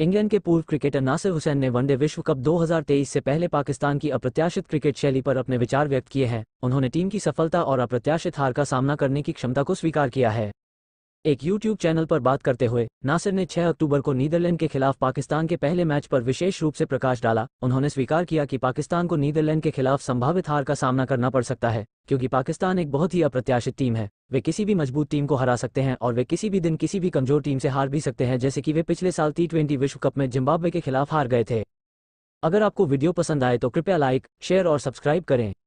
England के पूर्व cricketer Nasir Hussain ने वनडे विश्व कप 2023 से पहले पाकिस्तान की अप्रत्याशित क्रिकेट शैली पर अपने विचार व्यक्त किए हैं उन्होंने टीम की सफलता और अप्रत्याशित हार का सामना करने की क्षमता को स्वीकार किया है एक यूट्यूब चैनल पर बात करते हुए नासिर ने 6 अक्टूबर को नीदरलैंड के खिलाफ पाकिस्तान के पहले मैच पर विशेष रूप से प्रकाश डाला उन्होंने स्वीकार किया कि पाकिस्तान को नीदरलैंड के खिलाफ संभावित हार का सामना करना पड़ सकता है क्योंकि पाकिस्तान एक बहुत ही अप्रत्याशित टीम है वे किसी भी मजबूत टीम को हरा सकते हैं और वे किसी भी दिन किसी भी कमजोर टीम से हार भी सकते हैं जैसे कि वे पिछले साल टी विश्व कप में जिम्बाब्वे के खिलाफ हार गए थे अगर आपको वीडियो पसंद आए तो कृपया लाइक शेयर और सब्सक्राइब करें